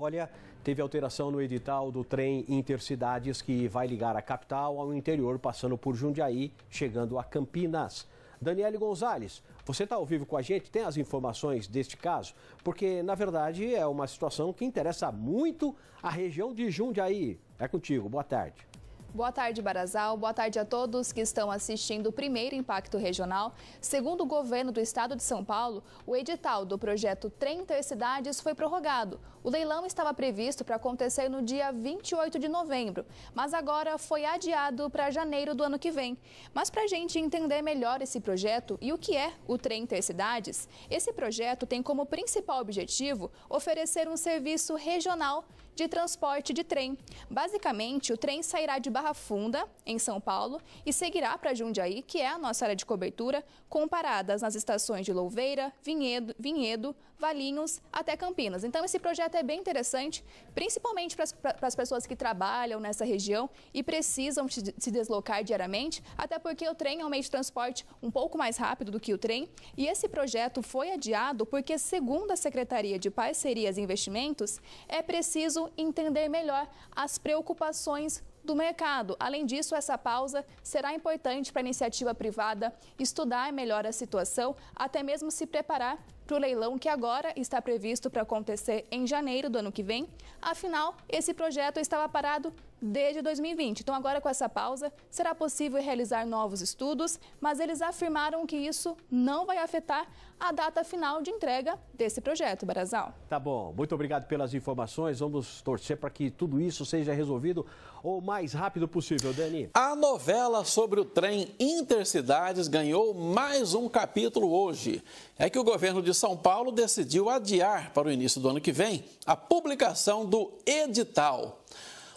Olha, teve alteração no edital do trem Intercidades que vai ligar a capital ao interior, passando por Jundiaí, chegando a Campinas. Daniele Gonzalez, você está ao vivo com a gente, tem as informações deste caso? Porque, na verdade, é uma situação que interessa muito a região de Jundiaí. É contigo, boa tarde. Boa tarde, Barazal. Boa tarde a todos que estão assistindo o primeiro Impacto Regional. Segundo o governo do estado de São Paulo, o edital do projeto Trem Intercidades foi prorrogado. O leilão estava previsto para acontecer no dia 28 de novembro, mas agora foi adiado para janeiro do ano que vem. Mas para a gente entender melhor esse projeto e o que é o Trem Intercidades, esse projeto tem como principal objetivo oferecer um serviço regional de transporte de trem. Basicamente, o trem sairá de Barra Funda, em São Paulo, e seguirá para Jundiaí, que é a nossa área de cobertura, com paradas nas estações de Louveira, Vinhedo, Vinhedo Valinhos até Campinas. Então, esse projeto até bem interessante, principalmente para as pessoas que trabalham nessa região e precisam se deslocar diariamente, até porque o trem é um meio de transporte um pouco mais rápido do que o trem. E esse projeto foi adiado porque, segundo a Secretaria de Parcerias e Investimentos, é preciso entender melhor as preocupações do mercado. Além disso, essa pausa será importante para a iniciativa privada estudar melhor a situação, até mesmo se preparar para o leilão que agora está previsto para acontecer em janeiro do ano que vem. Afinal, esse projeto estava parado desde 2020. Então, agora com essa pausa, será possível realizar novos estudos, mas eles afirmaram que isso não vai afetar a data final de entrega desse projeto, Barazal. Tá bom, muito obrigado pelas informações. Vamos torcer para que tudo isso seja resolvido o mais rápido possível, Dani. A novela sobre o trem Intercidades ganhou mais um capítulo hoje. É que o governo de são Paulo decidiu adiar para o início do ano que vem a publicação do edital.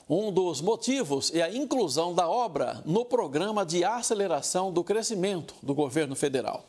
Um dos motivos é a inclusão da obra no programa de aceleração do crescimento do governo federal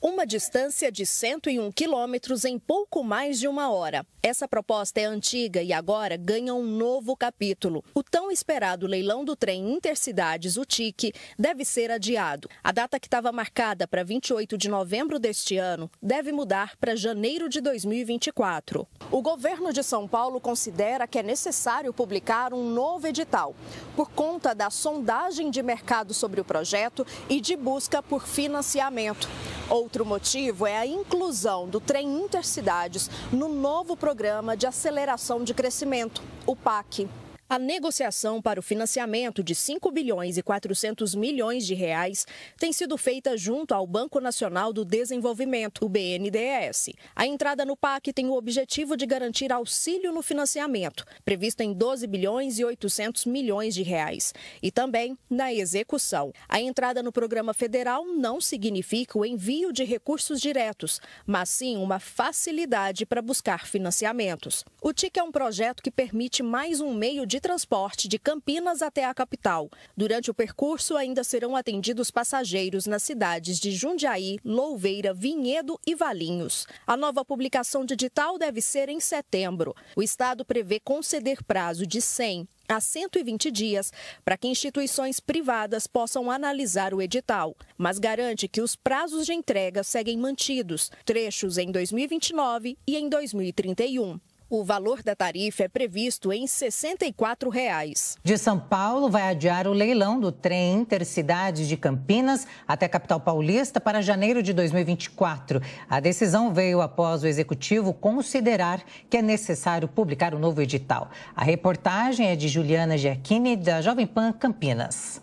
uma distância de 101 quilômetros em pouco mais de uma hora. Essa proposta é antiga e agora ganha um novo capítulo. O tão esperado leilão do trem Intercidades, o TIC, deve ser adiado. A data que estava marcada para 28 de novembro deste ano deve mudar para janeiro de 2024. O governo de São Paulo considera que é necessário publicar um novo edital, por conta da sondagem de mercado sobre o projeto e de busca por financiamento. Ou Outro motivo é a inclusão do trem intercidades no novo programa de aceleração de crescimento, o PAC. A negociação para o financiamento de 5 bilhões e 400 milhões de reais tem sido feita junto ao Banco Nacional do Desenvolvimento, o BNDES. A entrada no PAC tem o objetivo de garantir auxílio no financiamento, previsto em 12 bilhões e 800 milhões de reais, e também na execução. A entrada no programa federal não significa o envio de recursos diretos, mas sim uma facilidade para buscar financiamentos. O TIC é um projeto que permite mais um meio de de transporte de Campinas até a capital. Durante o percurso, ainda serão atendidos passageiros nas cidades de Jundiaí, Louveira, Vinhedo e Valinhos. A nova publicação digital deve ser em setembro. O Estado prevê conceder prazo de 100 a 120 dias para que instituições privadas possam analisar o edital, mas garante que os prazos de entrega seguem mantidos, trechos em 2029 e em 2031. O valor da tarifa é previsto em R$ 64. Reais. De São Paulo, vai adiar o leilão do trem Intercidades de Campinas até a capital paulista para janeiro de 2024. A decisão veio após o executivo considerar que é necessário publicar o um novo edital. A reportagem é de Juliana Giacchini, da Jovem Pan Campinas.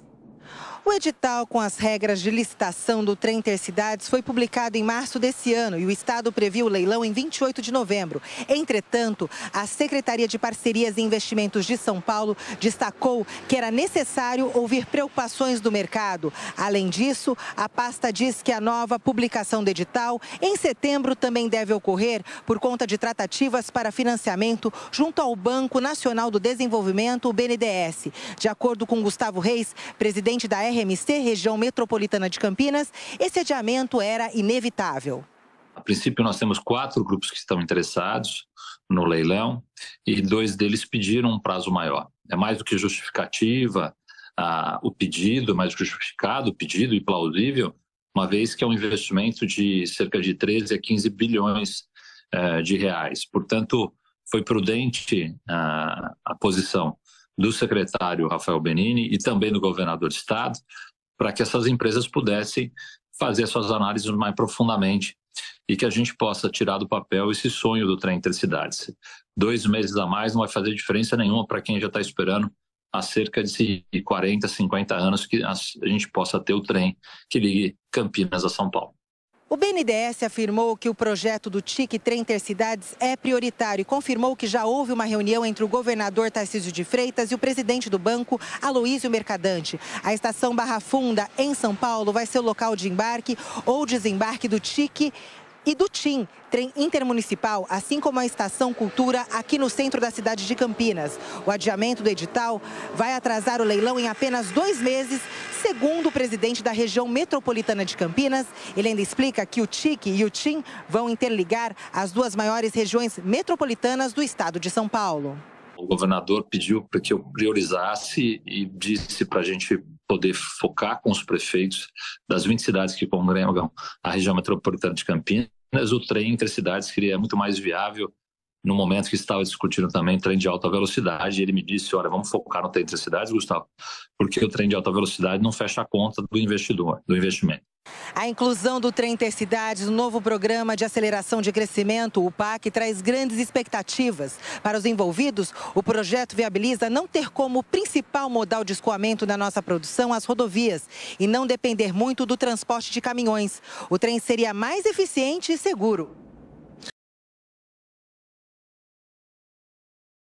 O edital com as regras de licitação do trem Intercidades foi publicado em março desse ano e o Estado previu o leilão em 28 de novembro. Entretanto, a Secretaria de Parcerias e Investimentos de São Paulo destacou que era necessário ouvir preocupações do mercado. Além disso, a pasta diz que a nova publicação do edital em setembro também deve ocorrer por conta de tratativas para financiamento junto ao Banco Nacional do Desenvolvimento, o BNDES. De acordo com Gustavo Reis, presidente da R RMC, região metropolitana de Campinas, esse adiamento era inevitável. A princípio, nós temos quatro grupos que estão interessados no leilão e dois deles pediram um prazo maior. É mais do que justificativa ah, o pedido, é mais do que justificado o pedido e plausível, uma vez que é um investimento de cerca de 13 a 15 bilhões eh, de reais. Portanto, foi prudente ah, a posição do secretário Rafael Benini e também do governador de estado, para que essas empresas pudessem fazer suas análises mais profundamente e que a gente possa tirar do papel esse sonho do trem entre cidades. Dois meses a mais não vai fazer diferença nenhuma para quem já está esperando há cerca de 40, 50 anos que a gente possa ter o trem que ligue Campinas a São Paulo. O BNDES afirmou que o projeto do TIC Trem Intercidades é prioritário e confirmou que já houve uma reunião entre o governador Tarcísio de Freitas e o presidente do banco, Aloísio Mercadante. A estação Barra Funda, em São Paulo, vai ser o local de embarque ou desembarque do TIC e do TIM, trem intermunicipal, assim como a Estação Cultura aqui no centro da cidade de Campinas. O adiamento do edital vai atrasar o leilão em apenas dois meses, segundo o presidente da região metropolitana de Campinas. Ele ainda explica que o TIC e o TIM vão interligar as duas maiores regiões metropolitanas do estado de São Paulo. O governador pediu para que eu priorizasse e disse para a gente poder focar com os prefeitos das 20 cidades que congregam a região metropolitana de Campinas mas o trem entre cidades seria muito mais viável no momento que estava discutindo também trem de alta velocidade, ele me disse: olha, vamos focar no trem entre cidades, Gustavo, porque o trem de alta velocidade não fecha a conta do investidor, do investimento. A inclusão do trem Intercidades no novo programa de aceleração de crescimento, o PAC, traz grandes expectativas. Para os envolvidos, o projeto viabiliza não ter como principal modal de escoamento da nossa produção as rodovias e não depender muito do transporte de caminhões. O trem seria mais eficiente e seguro.